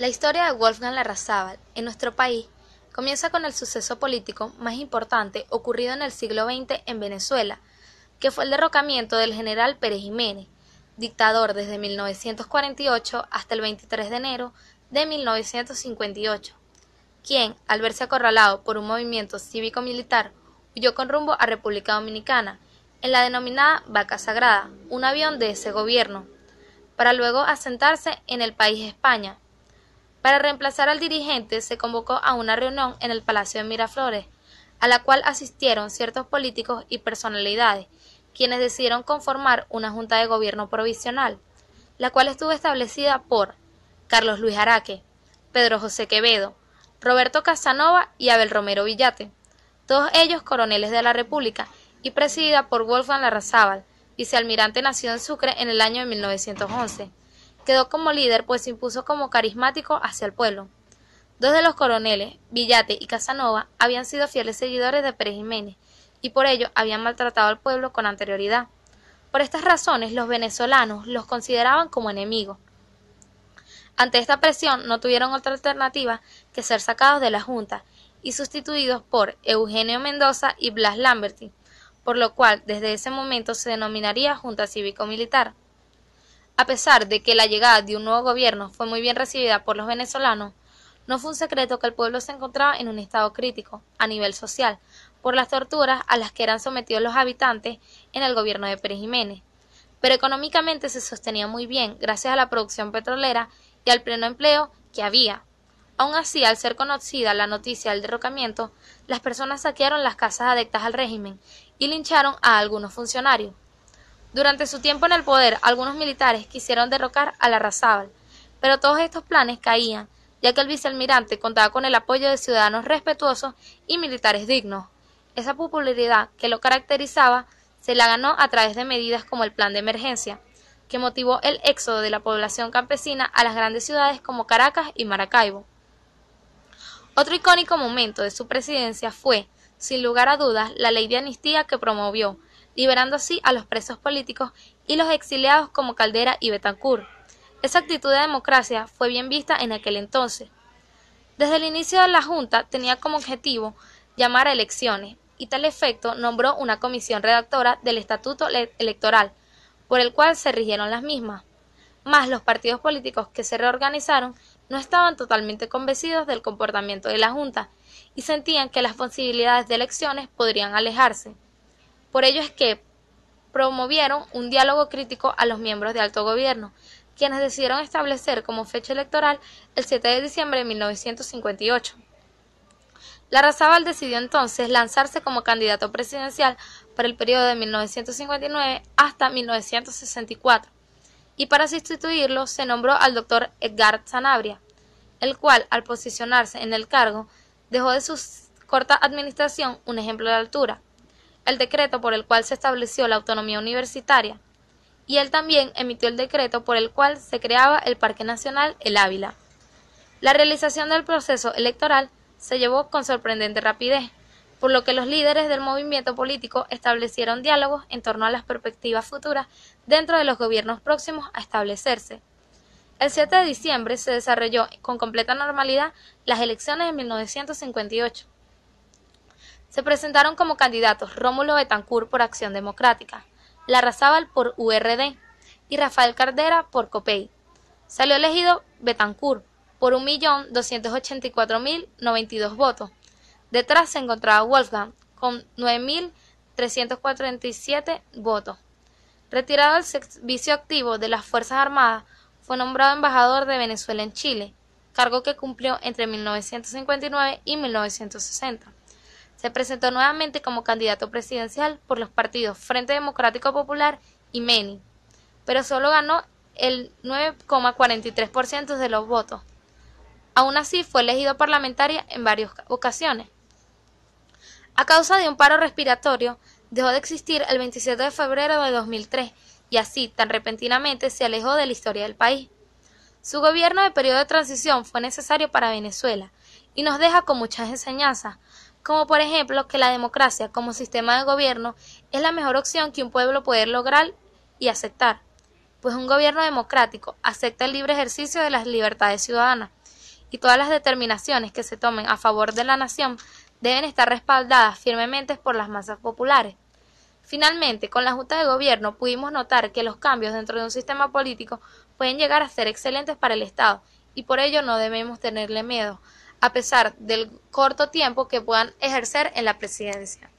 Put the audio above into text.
La historia de Wolfgang Larrazábal en nuestro país comienza con el suceso político más importante ocurrido en el siglo XX en Venezuela, que fue el derrocamiento del general Pérez Jiménez, dictador desde 1948 hasta el 23 de enero de 1958, quien, al verse acorralado por un movimiento cívico-militar, huyó con rumbo a República Dominicana, en la denominada Vaca Sagrada, un avión de ese gobierno, para luego asentarse en el país España, para reemplazar al dirigente se convocó a una reunión en el Palacio de Miraflores, a la cual asistieron ciertos políticos y personalidades, quienes decidieron conformar una Junta de Gobierno Provisional, la cual estuvo establecida por Carlos Luis Araque, Pedro José Quevedo, Roberto Casanova y Abel Romero Villate, todos ellos coroneles de la República, y presidida por Wolfgang Larrazábal, vicealmirante nacido en Sucre en el año de 1911 quedó como líder pues se impuso como carismático hacia el pueblo. Dos de los coroneles, Villate y Casanova, habían sido fieles seguidores de Pérez Jiménez y por ello habían maltratado al pueblo con anterioridad. Por estas razones los venezolanos los consideraban como enemigos. Ante esta presión no tuvieron otra alternativa que ser sacados de la Junta y sustituidos por Eugenio Mendoza y Blas Lamberti, por lo cual desde ese momento se denominaría Junta Cívico Militar. A pesar de que la llegada de un nuevo gobierno fue muy bien recibida por los venezolanos, no fue un secreto que el pueblo se encontraba en un estado crítico a nivel social por las torturas a las que eran sometidos los habitantes en el gobierno de Pérez Jiménez, pero económicamente se sostenía muy bien gracias a la producción petrolera y al pleno empleo que había. Aun así, al ser conocida la noticia del derrocamiento, las personas saquearon las casas adectas al régimen y lincharon a algunos funcionarios, durante su tiempo en el poder, algunos militares quisieron derrocar a Larrazábal, pero todos estos planes caían, ya que el vicealmirante contaba con el apoyo de ciudadanos respetuosos y militares dignos. Esa popularidad que lo caracterizaba se la ganó a través de medidas como el plan de emergencia, que motivó el éxodo de la población campesina a las grandes ciudades como Caracas y Maracaibo. Otro icónico momento de su presidencia fue, sin lugar a dudas, la ley de amnistía que promovió, liberando así a los presos políticos y los exiliados como Caldera y Betancourt. Esa actitud de democracia fue bien vista en aquel entonces. Desde el inicio de la Junta tenía como objetivo llamar a elecciones, y tal efecto nombró una comisión redactora del Estatuto Electoral, por el cual se rigieron las mismas. Mas los partidos políticos que se reorganizaron no estaban totalmente convencidos del comportamiento de la Junta y sentían que las posibilidades de elecciones podrían alejarse. Por ello es que promovieron un diálogo crítico a los miembros de alto gobierno, quienes decidieron establecer como fecha electoral el 7 de diciembre de 1958. Larrazábal decidió entonces lanzarse como candidato presidencial para el periodo de 1959 hasta 1964, y para sustituirlo se nombró al doctor Edgar Sanabria, el cual, al posicionarse en el cargo, dejó de su corta administración un ejemplo de altura, el decreto por el cual se estableció la autonomía universitaria, y él también emitió el decreto por el cual se creaba el Parque Nacional El Ávila. La realización del proceso electoral se llevó con sorprendente rapidez, por lo que los líderes del movimiento político establecieron diálogos en torno a las perspectivas futuras dentro de los gobiernos próximos a establecerse. El 7 de diciembre se desarrolló con completa normalidad las elecciones de 1958. Se presentaron como candidatos Rómulo Betancourt por Acción Democrática, Larrazábal por URD y Rafael Cardera por COPEI. Salió elegido Betancourt por 1.284.092 votos. Detrás se encontraba Wolfgang con 9.347 votos. Retirado del servicio activo de las Fuerzas Armadas, fue nombrado embajador de Venezuela en Chile, cargo que cumplió entre 1959 y 1960. Se presentó nuevamente como candidato presidencial por los partidos Frente Democrático Popular y MENI, pero solo ganó el 9,43% de los votos. Aún así, fue elegido parlamentaria en varias ocasiones. A causa de un paro respiratorio, dejó de existir el 27 de febrero de 2003 y así, tan repentinamente, se alejó de la historia del país. Su gobierno de periodo de transición fue necesario para Venezuela y nos deja con muchas enseñanzas, como por ejemplo que la democracia como sistema de gobierno es la mejor opción que un pueblo puede lograr y aceptar, pues un gobierno democrático acepta el libre ejercicio de las libertades ciudadanas y todas las determinaciones que se tomen a favor de la nación deben estar respaldadas firmemente por las masas populares. Finalmente, con la Junta de Gobierno pudimos notar que los cambios dentro de un sistema político pueden llegar a ser excelentes para el Estado y por ello no debemos tenerle miedo a pesar del corto tiempo que puedan ejercer en la presidencia.